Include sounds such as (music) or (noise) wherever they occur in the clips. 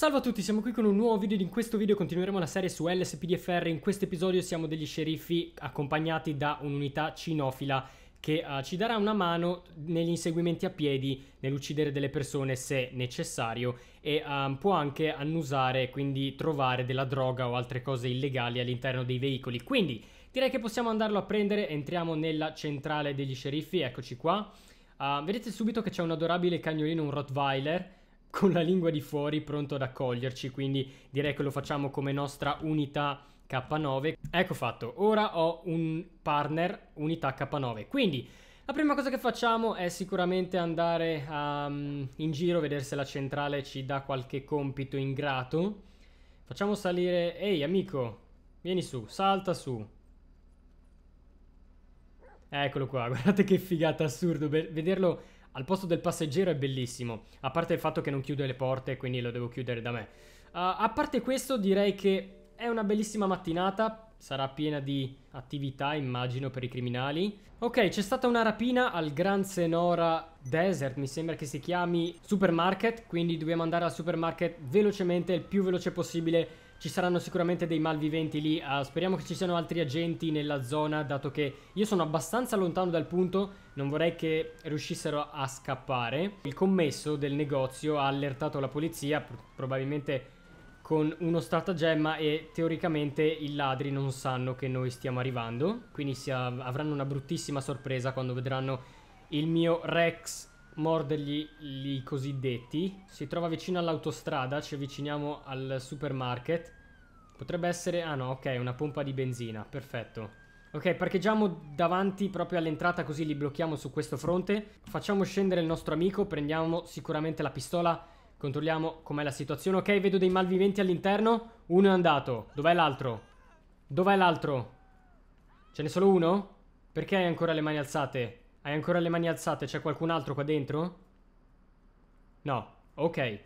Salve a tutti, siamo qui con un nuovo video ed in questo video continueremo la serie su LSPDFR. In questo episodio siamo degli sceriffi accompagnati da un'unità cinofila che uh, ci darà una mano negli inseguimenti a piedi, nell'uccidere delle persone se necessario e uh, può anche annusare, quindi trovare della droga o altre cose illegali all'interno dei veicoli. Quindi direi che possiamo andarlo a prendere, entriamo nella centrale degli sceriffi, eccoci qua. Uh, vedete subito che c'è un adorabile cagnolino, un Rottweiler con la lingua di fuori pronto ad accoglierci, quindi direi che lo facciamo come nostra unità K9. Ecco fatto, ora ho un partner unità K9, quindi la prima cosa che facciamo è sicuramente andare um, in giro, vedere se la centrale ci dà qualche compito ingrato. Facciamo salire... Ehi amico, vieni su, salta su. Eccolo qua, (laughs) guardate che figata assurdo vederlo al posto del passeggero è bellissimo, a parte il fatto che non chiude le porte, quindi lo devo chiudere da me. Uh, a parte questo direi che è una bellissima mattinata, sarà piena di attività immagino per i criminali. Ok, c'è stata una rapina al Gran Senora Desert, mi sembra che si chiami supermarket, quindi dobbiamo andare al supermarket velocemente, il più veloce possibile ci saranno sicuramente dei malviventi lì. Uh, speriamo che ci siano altri agenti nella zona, dato che io sono abbastanza lontano dal punto, non vorrei che riuscissero a scappare. Il commesso del negozio ha allertato la polizia, pr probabilmente con uno stratagemma e teoricamente i ladri non sanno che noi stiamo arrivando, quindi avranno una bruttissima sorpresa quando vedranno il mio Rex mordergli i cosiddetti. Si trova vicino all'autostrada, ci avviciniamo al supermarket. Potrebbe essere... Ah no, ok, una pompa di benzina, perfetto. Ok, parcheggiamo davanti proprio all'entrata così li blocchiamo su questo fronte. Facciamo scendere il nostro amico, prendiamo sicuramente la pistola, controlliamo com'è la situazione. Ok, vedo dei malviventi all'interno. Uno è andato. Dov'è l'altro? Dov'è l'altro? Ce n'è solo uno? Perché hai ancora le mani alzate? Hai ancora le mani alzate? C'è qualcun altro qua dentro? No. Ok.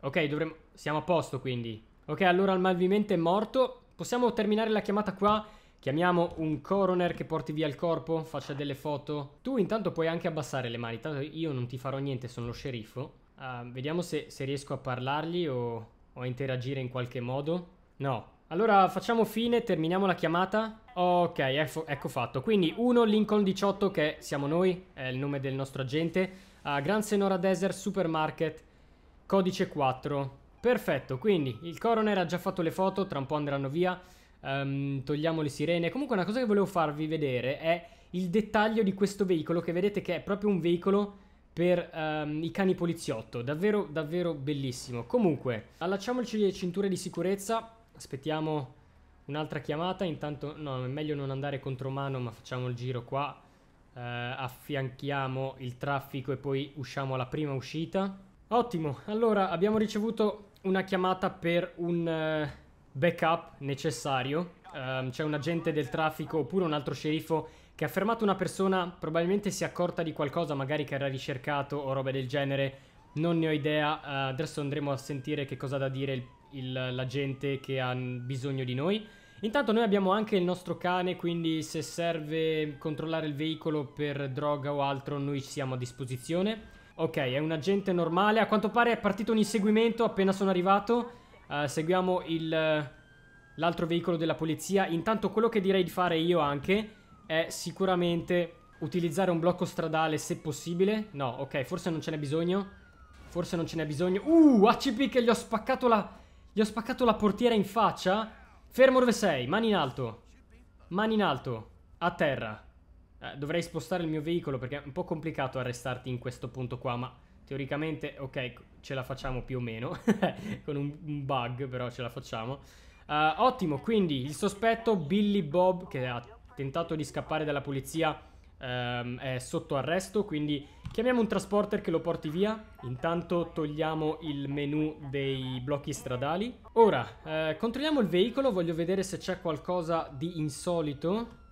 Ok, dovremmo... Siamo a posto, quindi. Ok, allora il malvivente è morto. Possiamo terminare la chiamata qua. Chiamiamo un coroner che porti via il corpo, faccia delle foto. Tu intanto puoi anche abbassare le mani, tanto io non ti farò niente, sono lo sceriffo. Uh, vediamo se, se, riesco a parlargli o, o a interagire in qualche modo. No. Allora facciamo fine, terminiamo la chiamata. Ok, ecco, ecco, fatto. Quindi uno Lincoln 18 che siamo noi, è il nome del nostro agente. Uh, Gran Senora Desert Supermarket, codice 4. Perfetto, quindi il coroner ha già fatto le foto, tra un po' andranno via. Um, togliamo le sirene. Comunque una cosa che volevo farvi vedere è il dettaglio di questo veicolo che vedete che è proprio un veicolo per um, i cani poliziotto. Davvero, davvero bellissimo. Comunque, allacciamoci le cinture di sicurezza. Aspettiamo Un'altra chiamata, intanto no, è meglio non andare contro mano, ma facciamo il giro qua. Eh, affianchiamo il traffico e poi usciamo alla prima uscita. Ottimo, allora abbiamo ricevuto una chiamata per un eh, backup necessario. Eh, c'è un agente del traffico oppure un altro sceriffo che ha fermato una persona, probabilmente si è accorta di qualcosa, magari che era ricercato o roba del genere. Non ne ho idea, eh, adesso andremo a sentire che cosa ha da dire il il, la gente che ha bisogno di noi. Intanto noi abbiamo anche il nostro cane, quindi se serve controllare il veicolo per droga o altro noi siamo a disposizione. Ok, è un agente normale, a quanto pare è partito un inseguimento appena sono arrivato. Uh, seguiamo l'altro veicolo della polizia. Intanto quello che direi di fare io anche è sicuramente utilizzare un blocco stradale se possibile. No, ok, forse non ce n'è bisogno. Forse non ce n'è bisogno. Uh, ACP che gli ho spaccato la gli ho spaccato la portiera in faccia. Fermo dove sei, mani in alto. Mani in alto, a terra. Eh, dovrei spostare il mio veicolo perché è un po' complicato arrestarti in questo punto qua, ma teoricamente, ok, ce la facciamo più o meno. (laughs) Con un, un, bug, però ce la facciamo. Uh, ottimo, quindi il sospetto Billy Bob, che ha tentato di scappare dalla polizia ehm, è sotto arresto, quindi chiamiamo un transporter che lo porti via. Intanto togliamo il menu dei blocchi stradali. Ora, eh, controlliamo il veicolo, voglio vedere se c'è qualcosa di insolito.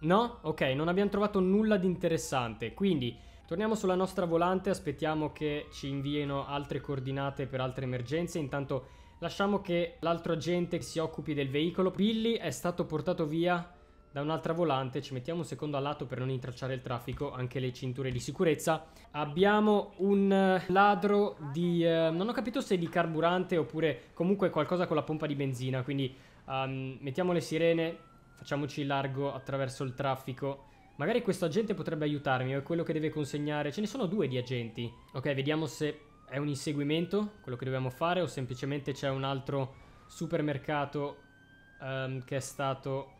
No? Ok, non abbiamo trovato nulla di interessante, quindi torniamo sulla nostra volante, aspettiamo che ci invieno altre coordinate per altre emergenze, intanto lasciamo che l'altro agente si occupi del veicolo. Billy è stato portato via da un'altra volante, ci mettiamo un secondo a lato per non intracciare il traffico, anche le cinture di sicurezza. Abbiamo un eh, ladro di... Eh, non ho capito se di carburante oppure comunque qualcosa con la pompa di benzina, quindi um, mettiamo le sirene, facciamoci largo attraverso il traffico. Magari questo agente potrebbe aiutarmi, o è quello che deve consegnare. Ce ne sono due di agenti. Ok, vediamo se è un inseguimento, quello che dobbiamo fare, o semplicemente c'è un altro supermercato um, che è stato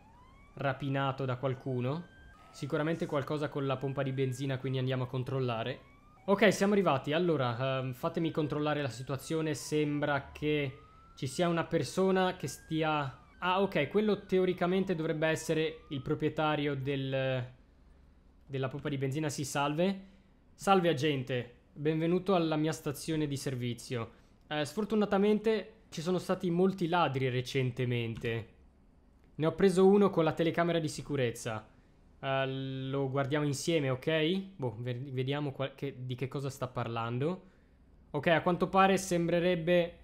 rapinato da qualcuno. Sicuramente qualcosa con la pompa di benzina, quindi andiamo a controllare. Ok, siamo arrivati. Allora, uh, fatemi controllare la situazione. Sembra che ci sia una persona che stia... Ah, ok, quello teoricamente dovrebbe essere il proprietario del... della pompa di benzina. Sì, salve. Salve agente, benvenuto alla mia stazione di servizio. Uh, sfortunatamente ci sono stati molti ladri recentemente. Ne ho preso uno con la telecamera di sicurezza. Uh, lo guardiamo insieme, ok? Boh, vediamo qualche, di che cosa sta parlando. Ok, a quanto pare sembrerebbe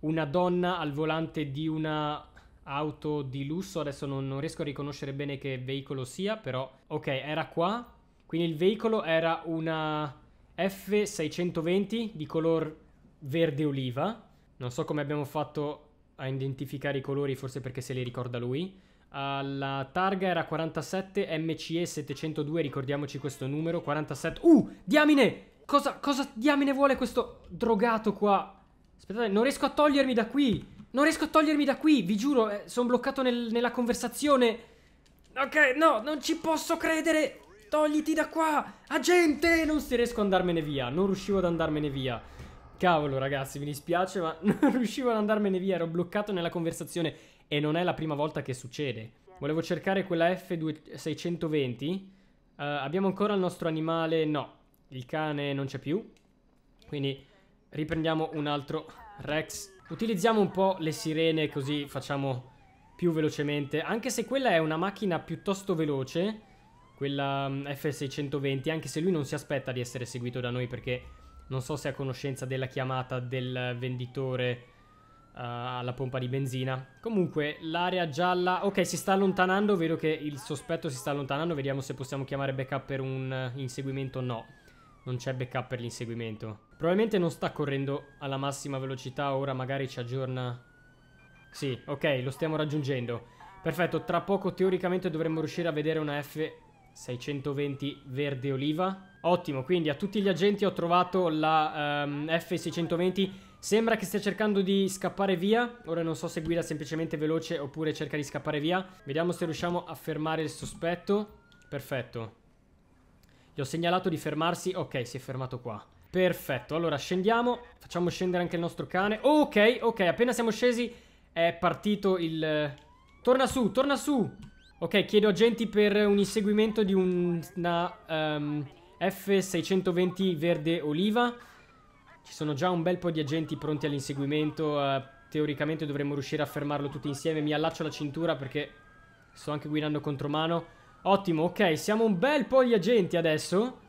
una donna al volante di una auto di lusso. Adesso non, non riesco a riconoscere bene che veicolo sia, però... Ok, era qua. Quindi il veicolo era una F620 di color verde oliva. Non so come abbiamo fatto a identificare i colori, forse perché se li ricorda lui. La targa era 47 MCE 702, ricordiamoci questo numero, 47... Uh, diamine! Cosa, cosa diamine vuole questo drogato qua? Aspettate, non riesco a togliermi da qui! Non riesco a togliermi da qui, vi giuro, eh, sono bloccato nel, nella conversazione. Ok, no, non ci posso credere! Togliti da qua! Agente! Non si riesco ad andarmene via, non riuscivo ad andarmene via. Cavolo ragazzi, mi dispiace ma (laughs) non riuscivo ad andarmene via, ero bloccato nella conversazione e non è la prima volta che succede. Volevo cercare quella F620. Uh, eh, abbiamo ancora il nostro animale, no, il cane non c'è più. Quindi riprendiamo un altro Rex. Utilizziamo un po' le sirene così facciamo più velocemente, anche se quella è una macchina piuttosto veloce, quella mm, F620, anche se lui non si aspetta di essere seguito da noi perché non so se è a conoscenza della chiamata del venditore uh, alla pompa di benzina. Comunque, l'area gialla... Ok, si sta allontanando, vedo che il sospetto si sta allontanando. Vediamo se possiamo chiamare backup per un eh, inseguimento no. Non c'è backup per l'inseguimento. Probabilmente non sta correndo alla massima velocità, ora magari ci aggiorna... Sì, ok, lo stiamo raggiungendo. Perfetto, tra poco teoricamente dovremmo riuscire a vedere una F620 verde oliva. Ottimo, quindi a tutti gli agenti ho trovato la um, ehm, F620. Sembra che stia cercando di scappare via. Ora non so se guida semplicemente veloce oppure cerca di scappare via. Vediamo se riusciamo a fermare il sospetto. Perfetto. Gli ho segnalato di fermarsi. Ok, si è fermato qua. Perfetto, allora scendiamo. Facciamo scendere anche il nostro cane. Ok, ok, appena siamo scesi è partito il... Torna su, torna su! Ok, chiedo agenti per un inseguimento di un... una... Um F620 verde oliva. Ci sono già un bel po' di agenti pronti all'inseguimento. Uh, teoricamente dovremmo riuscire a fermarlo tutti insieme. Mi allaccio la cintura perché sto anche guidando contromano. Ottimo, ok, siamo un bel po' di agenti adesso.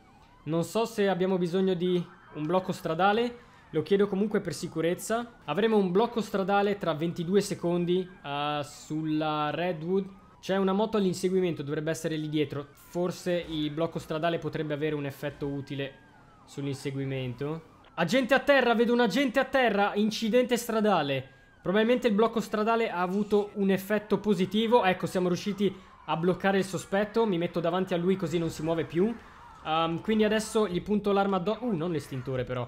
Non so se abbiamo bisogno di un blocco stradale. Lo chiedo comunque per sicurezza. Avremo un blocco stradale tra 22 secondi uh, sulla Redwood. C'è una moto all'inseguimento, dovrebbe essere lì dietro. Forse il blocco stradale potrebbe avere un effetto utile sull'inseguimento. Agente a terra, vedo un agente a terra, incidente stradale. Probabilmente il blocco stradale ha avuto un effetto positivo. Ecco, siamo riusciti a bloccare il sospetto. Mi metto davanti a lui così non si muove più. Um, quindi adesso gli punto l'arma addosso. Uh, non l'estintore però.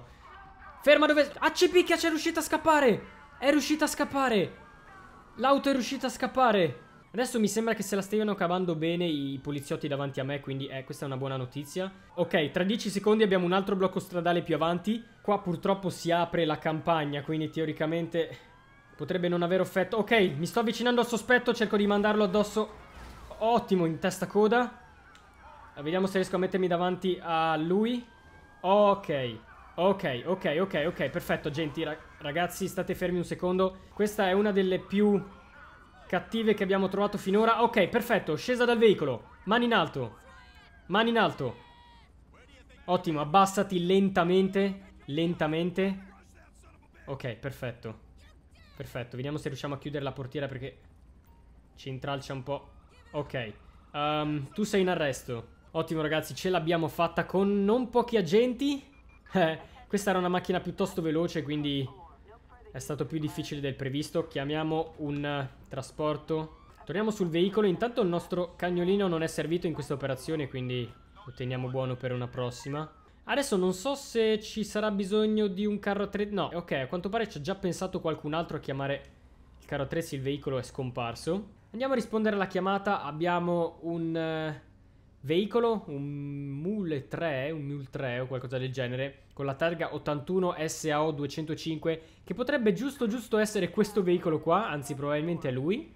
Ferma dove... Ah, c'è picchia, c'è riuscita a scappare! È riuscita a scappare! L'auto è riuscita a scappare! Adesso mi sembra che se la stiano cavando bene i poliziotti davanti a me, quindi eh, questa è una buona notizia. Ok, tra 10 secondi abbiamo un altro blocco stradale più avanti. Qua purtroppo si apre la campagna, quindi teoricamente potrebbe non aver effetto. Ok, mi sto avvicinando al sospetto, cerco di mandarlo addosso. Ottimo, in testa coda. Eh, vediamo se riesco a mettermi davanti a lui. Ok, ok, ok, ok, ok, perfetto, gente, ragazzi, state fermi un secondo. Questa è una delle più cattive che abbiamo trovato finora. Ok, perfetto, scesa dal veicolo. Mani in alto. Mani in alto. Ottimo, abbassati lentamente. Lentamente. Ok, perfetto. Perfetto, vediamo se riusciamo a chiudere la portiera perché ci intralcia un po'. Ok, um, tu sei in arresto. Ottimo ragazzi, ce l'abbiamo fatta con non pochi agenti. (laughs) Eh, questa era una macchina piuttosto veloce, quindi è stato più difficile del previsto. Chiamiamo un eh, trasporto. Torniamo sul veicolo. Intanto il nostro cagnolino non è servito in questa operazione, quindi lo teniamo buono per una prossima. Adesso non so se ci sarà bisogno di un carro attrezzi. No, ok, a quanto pare ci ha già pensato qualcun altro a chiamare il carro attrezzi. Il veicolo è scomparso. Andiamo a rispondere alla chiamata. Abbiamo un... Uh, veicolo, un Mule 3, un Mule 3 o qualcosa del genere, con la targa 81 SAO 205, che potrebbe giusto giusto essere questo veicolo qua, anzi probabilmente è lui.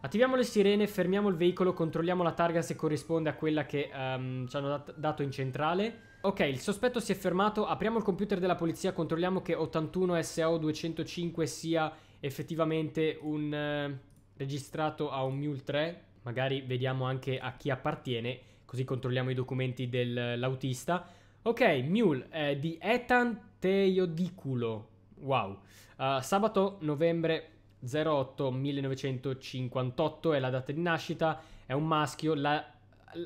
Attiviamo le sirene, fermiamo il veicolo, controlliamo la targa se corrisponde a quella che um, ci hanno dat dato in centrale. Ok, il sospetto si è fermato, apriamo il computer della polizia, controlliamo che 81 SAO 205 sia effettivamente un uh, registrato a un Mule 3 magari vediamo anche a chi appartiene, così controlliamo i documenti dell'autista. Ok, Mule è eh, di Ethan Teodiculo. Wow. Uh, sabato novembre 08 1958 è la data di nascita, è un maschio, la,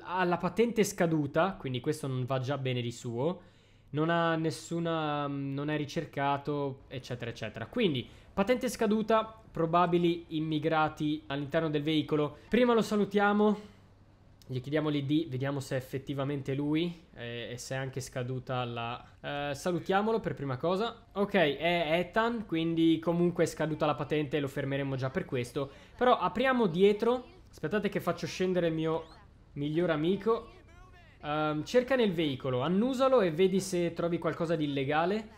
ha la patente scaduta, quindi questo non va già bene di suo, non ha nessuna, mm, non è ricercato, eccetera, eccetera. Quindi, patente scaduta, probabili immigrati all'interno del veicolo. Prima lo salutiamo, gli chiediamo l'ID, vediamo se è effettivamente lui eh, e se è anche scaduta la... Eh, salutiamolo per prima cosa. Ok, è Ethan, quindi comunque è scaduta la patente e lo fermeremo già per questo. Però apriamo dietro, aspettate che faccio scendere il mio miglior amico. Um, cerca nel veicolo, annusalo e vedi se trovi qualcosa di illegale.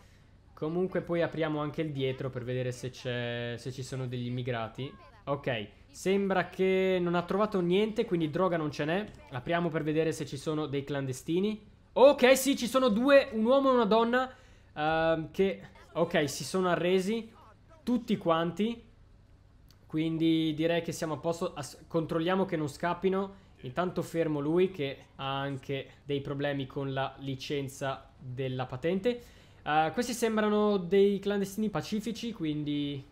Comunque poi apriamo anche il dietro per vedere se, se ci sono degli immigrati. Ok, sembra che non ha trovato niente, quindi droga non ce n'è. Apriamo per vedere se ci sono dei clandestini. Ok, sì, ci sono due, un uomo e una donna uh, che... Ok, si sono arresi tutti quanti. Quindi direi che siamo a posto. As controlliamo che non scappino. Intanto fermo lui che ha anche dei problemi con la licenza della patente. Uh, questi sembrano dei clandestini pacifici, quindi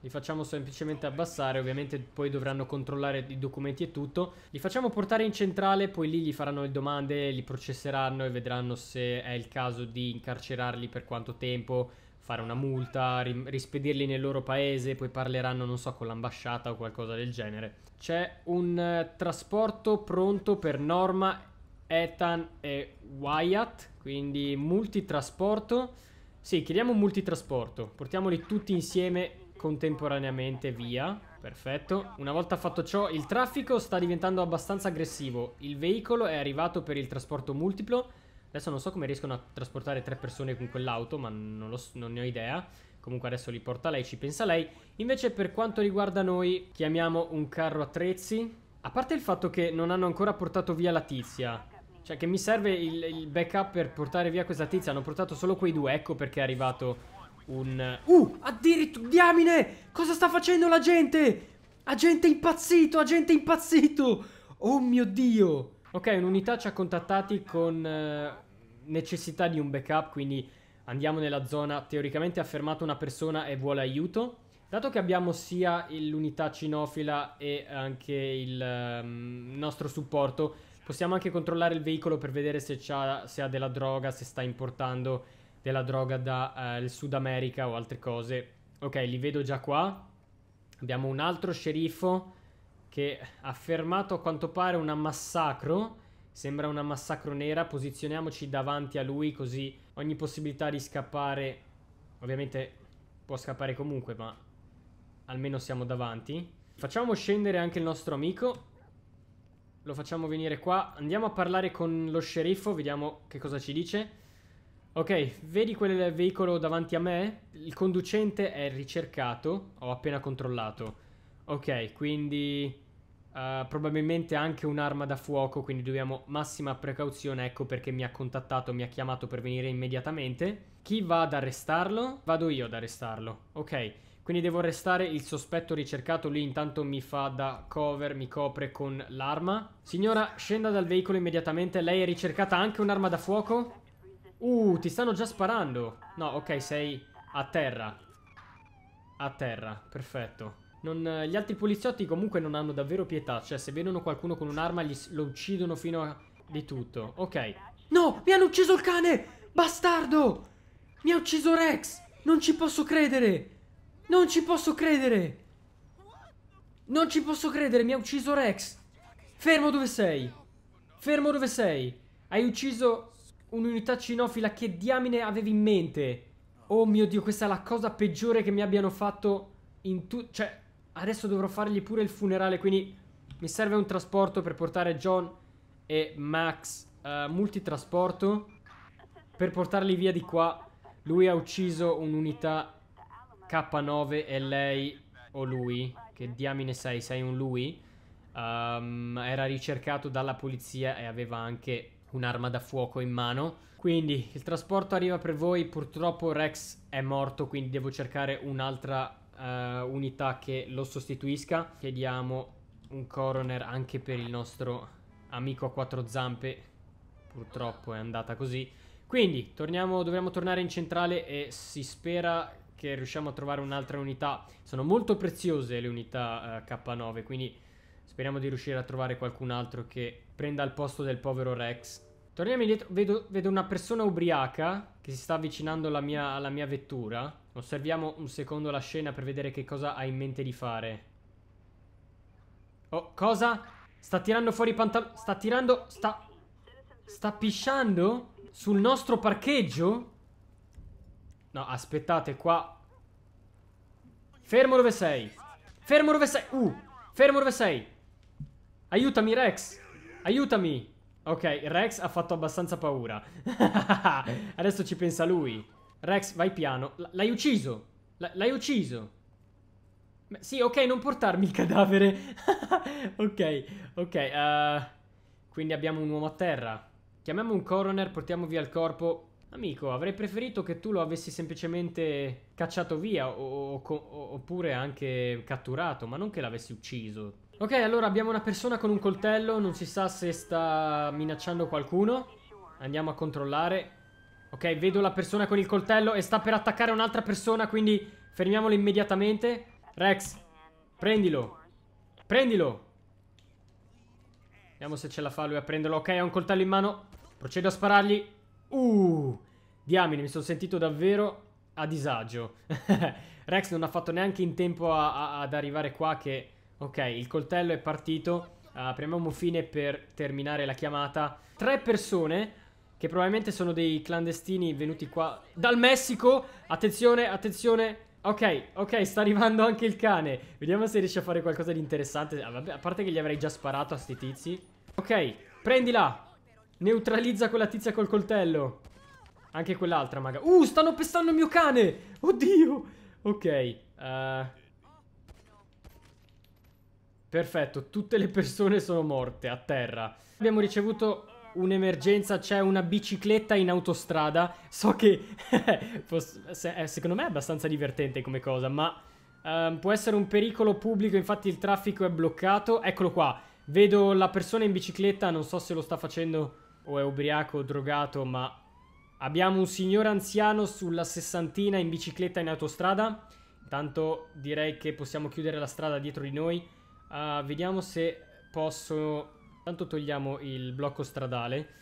li facciamo semplicemente abbassare, ovviamente poi dovranno controllare i documenti e tutto. Li facciamo portare in centrale, poi lì gli faranno le domande, li processeranno e vedranno se è il caso di incarcerarli per quanto tempo, fare una multa, ri rispedirli nel loro paese, poi parleranno, non so, con l'ambasciata o qualcosa del genere. C'è un eh, trasporto pronto per Norma Ethan e Wyatt, quindi multitrasporto. Sì, chiediamo un multitrasporto, portiamoli tutti insieme contemporaneamente via. Perfetto. Una volta fatto ciò, il traffico sta diventando abbastanza aggressivo. Il veicolo è arrivato per il trasporto multiplo. Adesso non so come riescono a trasportare tre persone con quell'auto, ma non, lo, non ne ho idea. Comunque adesso li porta lei, ci pensa lei. Invece per quanto riguarda noi, chiamiamo un carro attrezzi. A parte il fatto che non hanno ancora portato via la tizia, cioè che mi serve il, il, backup per portare via questa tizia. Hanno portato solo quei due. Ecco perché è arrivato un... Uh! Addirittura... Diamine! Cosa sta facendo la gente? Agente impazzito! Agente impazzito! Oh mio Dio! Ok, un'unità ci ha contattati con eh, necessità di un backup. Quindi andiamo nella zona. Teoricamente ha fermato una persona e vuole aiuto. Dato che abbiamo sia l'unità cinofila e anche il eh, nostro supporto Possiamo anche controllare il veicolo per vedere se, se ha della droga, se sta importando della droga dal eh, Sud America o altre cose. Ok, li vedo già qua. Abbiamo un altro sceriffo che ha fermato a quanto pare un massacro. Sembra una massacro nera. Posizioniamoci davanti a lui così ogni possibilità di scappare... Ovviamente può scappare comunque, ma almeno siamo davanti. Facciamo scendere anche il nostro amico lo facciamo venire qua. Andiamo a parlare con lo sceriffo, vediamo che cosa ci dice. Ok, vedi quel veicolo davanti a me? Il conducente è ricercato, ho appena controllato. Ok, quindi uh, probabilmente anche un'arma da fuoco, quindi dobbiamo massima precauzione, ecco perché mi ha contattato, mi ha chiamato per venire immediatamente. Chi va ad arrestarlo? Vado io ad arrestarlo, ok. Quindi devo restare il sospetto ricercato lì, intanto mi fa da cover, mi copre con l'arma. Signora, scenda dal veicolo immediatamente, lei è ricercata anche un'arma da fuoco? Uh, ti stanno già sparando. No, ok, sei a terra. A terra, perfetto. Non, gli altri poliziotti comunque non hanno davvero pietà, cioè se vedono qualcuno con un'arma lo uccidono fino a... di tutto. Ok. No, mi hanno ucciso il cane! Bastardo! Mi ha ucciso Rex! Non ci posso credere! Non ci posso credere! Non ci posso credere, mi ha ucciso Rex! Fermo dove sei! Fermo dove sei! Hai ucciso un'unità cinofila, che diamine avevi in mente? Oh mio Dio, questa è la cosa peggiore che mi abbiano fatto in tutto... Cioè, adesso dovrò fargli pure il funerale, quindi mi serve un trasporto per portare John e Max. Uh, multitrasporto per portarli via di qua. Lui ha ucciso un'unità K9 è lei o lui? Che diamine sei? Sei un lui? Um, era ricercato dalla polizia e aveva anche un'arma da fuoco in mano. Quindi il trasporto arriva per voi, purtroppo Rex è morto, quindi devo cercare un'altra uh, unità che lo sostituisca. Chiediamo un coroner anche per il nostro amico a quattro zampe, purtroppo è andata così. Quindi torniamo, dobbiamo tornare in centrale e si spera che riusciamo a trovare un'altra unità. Sono molto preziose le unità eh, K9, quindi speriamo di riuscire a trovare qualcun altro che prenda il posto del povero Rex. Torniamo indietro, vedo, vedo una persona ubriaca che si sta avvicinando alla mia, alla mia vettura. Osserviamo un secondo la scena per vedere che cosa ha in mente di fare. Oh, cosa? Sta tirando fuori i pantaloni. Sta tirando. Sta. Sta pisciando? Sul nostro parcheggio? No, aspettate qua. Fermo dove sei. Fermo dove sei. Uh, fermo dove sei. Aiutami, Rex. Aiutami. Ok, Rex ha fatto abbastanza paura. (laughs) Adesso ci pensa lui. Rex, vai piano. l'hai ucciso. l'hai ucciso. Beh, sì, ok, non portarmi il cadavere. (laughs) ok, ok. Uh, quindi abbiamo un uomo a terra. Chiamiamo un coroner, portiamo via il corpo. Amico, avrei preferito che tu lo avessi semplicemente cacciato via o, o, oppure anche catturato, ma non che l'avessi ucciso. Ok, allora abbiamo una persona con un coltello, non si sa se sta minacciando qualcuno. Andiamo a controllare. Ok, vedo la persona con il coltello e sta per attaccare un'altra persona, quindi fermiamolo immediatamente. Rex, prendilo. Prendilo. Vediamo se ce la fa lui a prenderlo. Ok, ha un coltello in mano. Procedo a sparargli. Uh, diamine, mi sono sentito davvero a disagio. (laughs) Rex non ha fatto neanche in tempo a, a, ad arrivare qua che... Ok, il coltello è partito. Uh, premiamo fine per terminare la chiamata. Tre persone che probabilmente sono dei clandestini venuti qua dal Messico. Attenzione, attenzione. Ok, ok, sta arrivando anche il cane. Vediamo se riesce a fare qualcosa di interessante. Ah, vabbè, a parte che gli avrei già sparato a sti tizi. Ok, prendila. Neutralizza quella tizia col coltello. Anche quell'altra maga. Uh, stanno pestando il mio cane! Oddio! Ok. Uh... Perfetto, tutte le persone sono morte a terra. Abbiamo ricevuto un'emergenza, c'è una bicicletta in autostrada. So che (laughs) eh, secondo me è abbastanza divertente come cosa, ma um, può essere un pericolo pubblico, infatti il traffico è bloccato. Eccolo qua, vedo la persona in bicicletta, non so se lo sta facendo o è ubriaco o drogato, ma abbiamo un signore anziano sulla sessantina in bicicletta in autostrada. Intanto direi che possiamo chiudere la strada dietro di noi. Uh, vediamo se posso... Intanto togliamo il blocco stradale.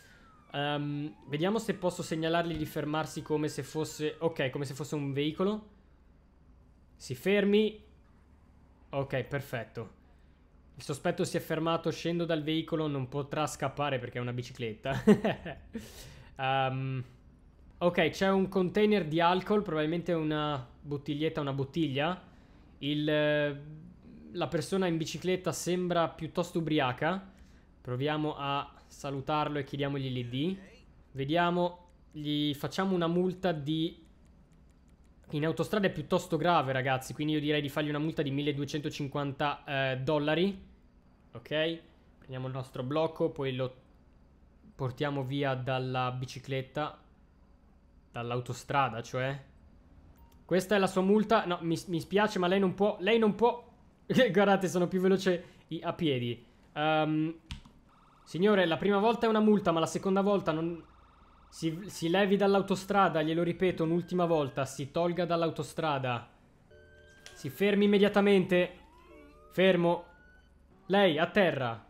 Um, vediamo se posso segnalargli di fermarsi come se fosse... Ok, come se fosse un veicolo. Si fermi. Ok, perfetto. Il sospetto si è fermato, scendo dal veicolo, non potrà scappare perché è una bicicletta. um, (laughs) ok, c'è un container di alcol, probabilmente una bottiglietta, una bottiglia. Il, la persona in bicicletta sembra piuttosto ubriaca. Proviamo a salutarlo e chiediamogli l'ID. Vediamo, gli facciamo una multa di... In autostrada è piuttosto grave, ragazzi, quindi io direi di fargli una multa di 1250 eh, dollari ok? Prendiamo il nostro blocco, poi lo portiamo via dalla bicicletta, dall'autostrada cioè. Questa è la sua multa, no mi, mi spiace ma lei non può, lei non può, (laughs) guardate sono più veloce a piedi. Um, signore la prima volta è una multa ma la seconda volta non... Si, si levi dall'autostrada, glielo ripeto un'ultima volta, si tolga dall'autostrada. Si fermi immediatamente. Fermo. Lei, a terra.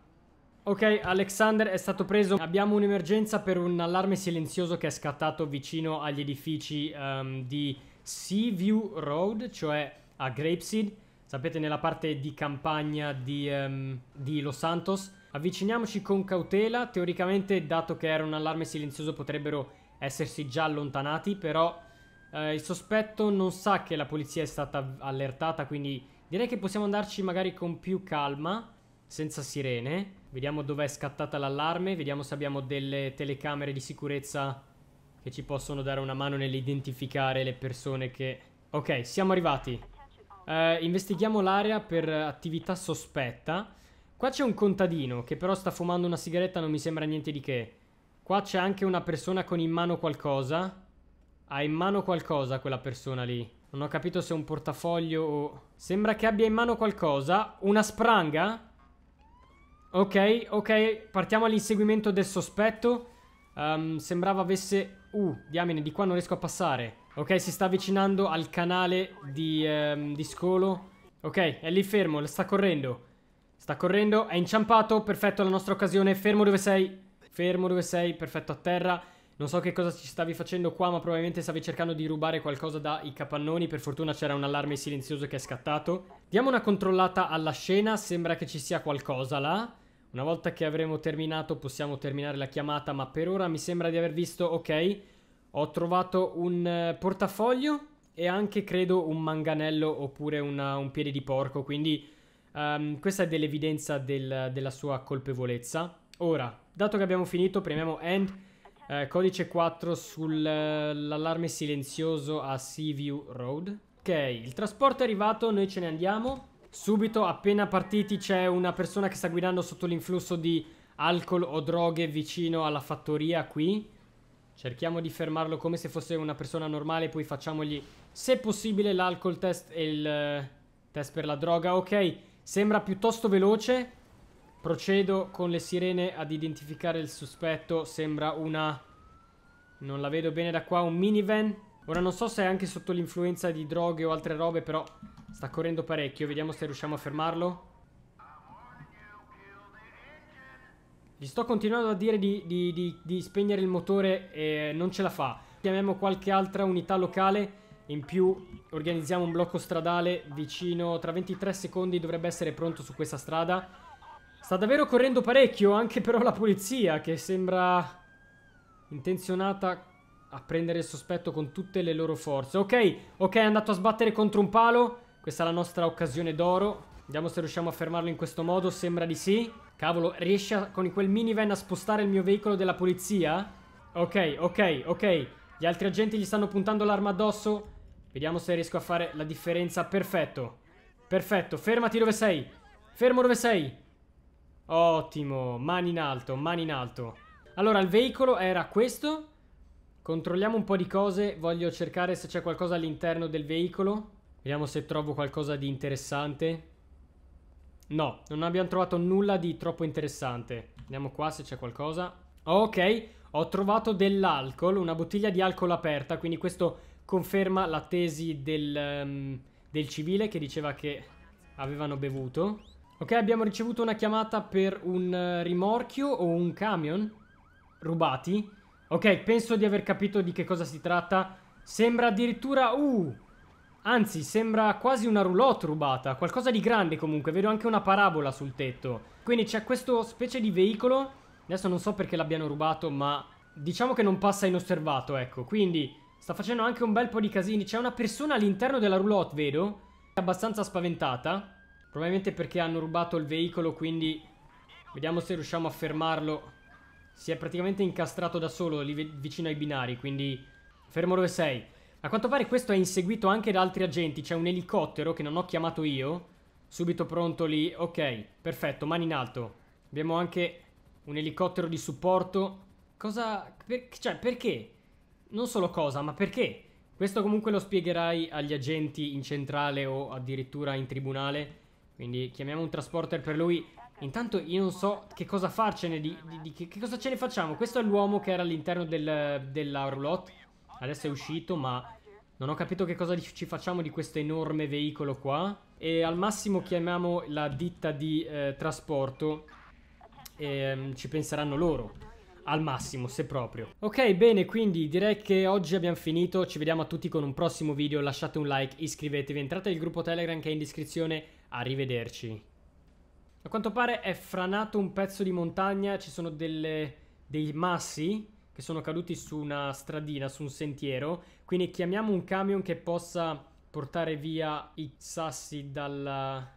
Ok, Alexander è stato preso. Abbiamo un'emergenza per un allarme silenzioso che è scattato vicino agli edifici um, di Seaview Road, cioè a Grapeseed. Sapete, nella parte di campagna di, um, di Los Santos. Avviciniamoci con cautela. Teoricamente, dato che era un allarme silenzioso, potrebbero essersi già allontanati, però... Uh, il sospetto non sa che la polizia è stata allertata, quindi direi che possiamo andarci magari con più calma senza sirene. Vediamo dove è scattata l'allarme, vediamo se abbiamo delle telecamere di sicurezza che ci possono dare una mano nell'identificare le persone che... Ok, siamo arrivati. Uh, investighiamo l'area per attività sospetta. Qua c'è un contadino che però sta fumando una sigaretta, non mi sembra niente di che. Qua c'è anche una persona con in mano qualcosa. Ha in mano qualcosa quella persona lì. Non ho capito se è un portafoglio o... Sembra che abbia in mano qualcosa. Una spranga? Ok, ok, partiamo all'inseguimento del sospetto. Um, sembrava avesse... Uh, diamine, di qua non riesco a passare. Ok, si sta avvicinando al canale di, um, di scolo. Ok, è lì fermo, sta correndo. Sta correndo, è inciampato, perfetto la nostra occasione. Fermo dove sei. Fermo dove sei, perfetto a terra. Non so che cosa ci stavi facendo qua, ma probabilmente stavi cercando di rubare qualcosa dai capannoni. Per fortuna c'era un allarme silenzioso che è scattato. Diamo una controllata alla scena, sembra che ci sia qualcosa là. Una volta che avremo terminato possiamo terminare la chiamata, ma per ora mi sembra di aver visto, ok, ho trovato un eh, portafoglio e anche credo un manganello oppure una, un piede di porco, quindi um, questa è dell'evidenza del, della sua colpevolezza. Ora, dato che abbiamo finito, premiamo end, eh, codice 4 sull'allarme eh, silenzioso a Seaview Road. Ok, il trasporto è arrivato, noi ce ne andiamo. Subito, appena partiti, c'è una persona che sta guidando sotto l'influsso di alcol o droghe vicino alla fattoria qui. Cerchiamo di fermarlo come se fosse una persona normale, poi facciamogli, se possibile, l'alcol test e il eh, test per la droga. Ok, sembra piuttosto veloce. Procedo con le sirene ad identificare il sospetto. Sembra una... Non la vedo bene da qua, un minivan. Ora non so se è anche sotto l'influenza di droghe o altre robe, però Sta correndo parecchio, vediamo se riusciamo a fermarlo. Gli sto continuando a dire di, di, di, di spegnere il motore e non ce la fa. Chiamiamo qualche altra unità locale. In più organizziamo un blocco stradale vicino, tra 23 secondi dovrebbe essere pronto su questa strada. Sta davvero correndo parecchio, anche però la polizia che sembra intenzionata a prendere il sospetto con tutte le loro forze. Ok, ok, è andato a sbattere contro un palo. Questa è la nostra occasione d'oro. Vediamo se riusciamo a fermarlo in questo modo. Sembra di sì. Cavolo, riesce a, con quel minivan a spostare il mio veicolo della polizia? Ok, ok, ok. Gli altri agenti gli stanno puntando l'arma addosso. Vediamo se riesco a fare la differenza. Perfetto. Perfetto. Fermati dove sei. Fermo dove sei. Ottimo. Mani in alto, mani in alto. Allora, il veicolo era questo. Controlliamo un po' di cose. Voglio cercare se c'è qualcosa all'interno del veicolo. Vediamo se trovo qualcosa di interessante. No, non abbiamo trovato nulla di troppo interessante. Vediamo qua se c'è qualcosa. Ok, ho trovato dell'alcol, una bottiglia di alcol aperta, quindi questo conferma la tesi del, um, del civile che diceva che avevano bevuto. Ok, abbiamo ricevuto una chiamata per un eh, rimorchio o un camion rubati. Ok, penso di aver capito di che cosa si tratta. Sembra addirittura... Uh! Anzi, sembra quasi una roulotte rubata, qualcosa di grande comunque, vedo anche una parabola sul tetto. Quindi c'è questo specie di veicolo, adesso non so perché l'abbiano rubato, ma diciamo che non passa inosservato, ecco. Quindi sta facendo anche un bel po' di casini, c'è una persona all'interno della roulotte, vedo, abbastanza spaventata, probabilmente perché hanno rubato il veicolo, quindi vediamo se riusciamo a fermarlo. Si è praticamente incastrato da solo lì vicino ai binari, quindi fermo dove sei. A quanto pare questo è inseguito anche da altri agenti, c'è un elicottero che non ho chiamato io. Subito pronto lì, ok, perfetto, mani in alto. Abbiamo anche un elicottero di supporto. Cosa... Per... cioè, perché? Non solo cosa, ma perché? Questo comunque lo spiegherai agli agenti in centrale o addirittura in tribunale. Quindi chiamiamo un trasporter per lui. Intanto io non so che cosa farcene di... di, di che, cosa ce ne facciamo? Questo è l'uomo che era all'interno della roulotte. Adesso è uscito, ma non ho capito che cosa ci facciamo di questo enorme veicolo qua. E al massimo chiamiamo la ditta di eh, trasporto e um, ci penseranno loro. Al massimo, se proprio. Ok, bene, quindi direi che oggi abbiamo finito. Ci vediamo a tutti con un prossimo video. Lasciate un like, iscrivetevi, entrate nel gruppo Telegram che è in descrizione. Arrivederci. A quanto pare è franato un pezzo di montagna, ci sono delle, dei massi che sono caduti su una stradina, su un sentiero. Quindi chiamiamo un camion che possa portare via i sassi dalla,